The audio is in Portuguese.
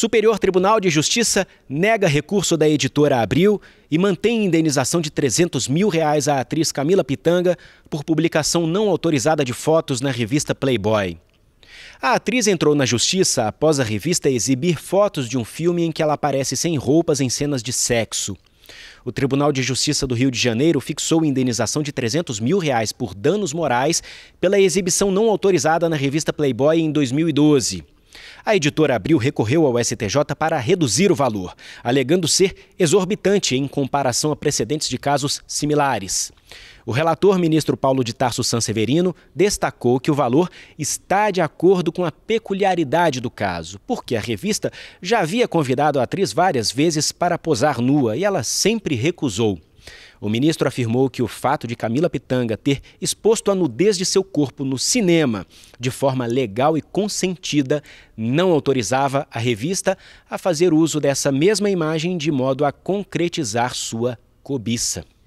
Superior Tribunal de Justiça nega recurso da editora Abril e mantém indenização de 300 mil reais à atriz Camila Pitanga por publicação não autorizada de fotos na revista Playboy. A atriz entrou na justiça após a revista exibir fotos de um filme em que ela aparece sem roupas em cenas de sexo. O Tribunal de Justiça do Rio de Janeiro fixou indenização de 300 mil reais por danos morais pela exibição não autorizada na revista Playboy em 2012. A editora Abril recorreu ao STJ para reduzir o valor, alegando ser exorbitante em comparação a precedentes de casos similares. O relator, ministro Paulo de Tarso Sanseverino, destacou que o valor está de acordo com a peculiaridade do caso, porque a revista já havia convidado a atriz várias vezes para posar nua e ela sempre recusou. O ministro afirmou que o fato de Camila Pitanga ter exposto a nudez de seu corpo no cinema de forma legal e consentida não autorizava a revista a fazer uso dessa mesma imagem de modo a concretizar sua cobiça.